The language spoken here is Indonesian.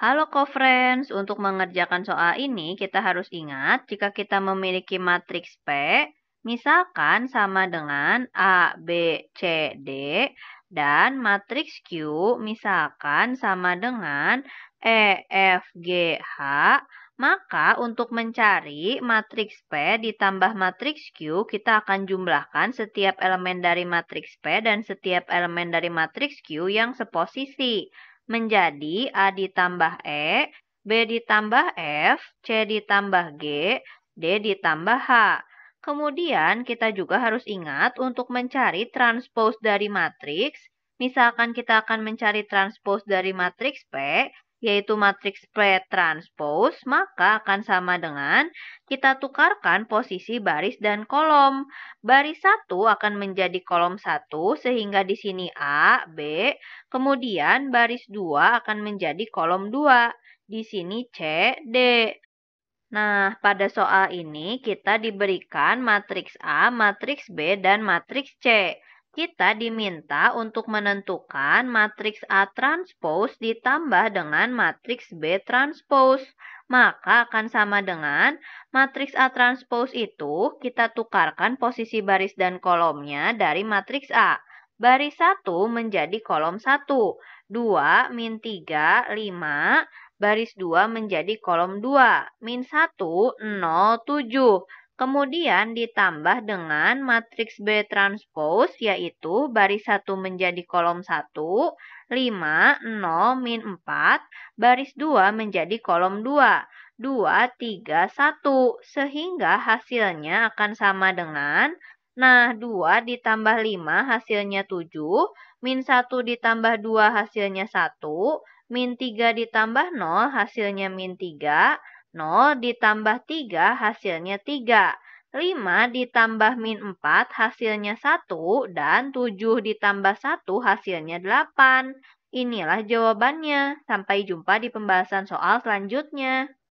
Halo co-friends, untuk mengerjakan soal ini kita harus ingat jika kita memiliki matriks P, misalkan sama dengan A, B, C, D, dan matriks Q misalkan sama dengan E, F, G, H, maka untuk mencari matriks P ditambah matriks Q, kita akan jumlahkan setiap elemen dari matriks P dan setiap elemen dari matriks Q yang seposisi menjadi A ditambah E, B ditambah F, C ditambah G, D ditambah H. Kemudian kita juga harus ingat untuk mencari transpose dari matriks. Misalkan kita akan mencari transpose dari matriks P, yaitu matriks P transpose, maka akan sama dengan kita tukarkan posisi baris dan kolom. Baris 1 akan menjadi kolom 1 sehingga di sini A, B, kemudian baris 2 akan menjadi kolom 2, di sini C, D. Nah, pada soal ini kita diberikan matriks A, matriks B, dan matriks C kita diminta untuk menentukan matriks A transpose ditambah dengan matriks B transpose. Maka akan sama dengan matriks A transpose itu kita tukarkan posisi baris dan kolomnya dari matriks A. Baris 1 menjadi kolom 1, 2 min 3, 5, baris 2 menjadi kolom 2, min 1, 0, 7. Kemudian ditambah dengan matriks B transpose yaitu baris 1 menjadi kolom 1, 5, 0, min 4, baris 2 menjadi kolom 2, 2, 3, 1, sehingga hasilnya akan sama dengan Nah, 2 ditambah 5 hasilnya 7, min 1 ditambah 2 hasilnya 1, min 3 ditambah 0 hasilnya min 3, 0 ditambah 3 hasilnya 3. 5 ditambah min 4 hasilnya 1 dan 7 ditambah 1 hasilnya 8. Inilah jawabannya. Sampai jumpa di pembahasan soal selanjutnya.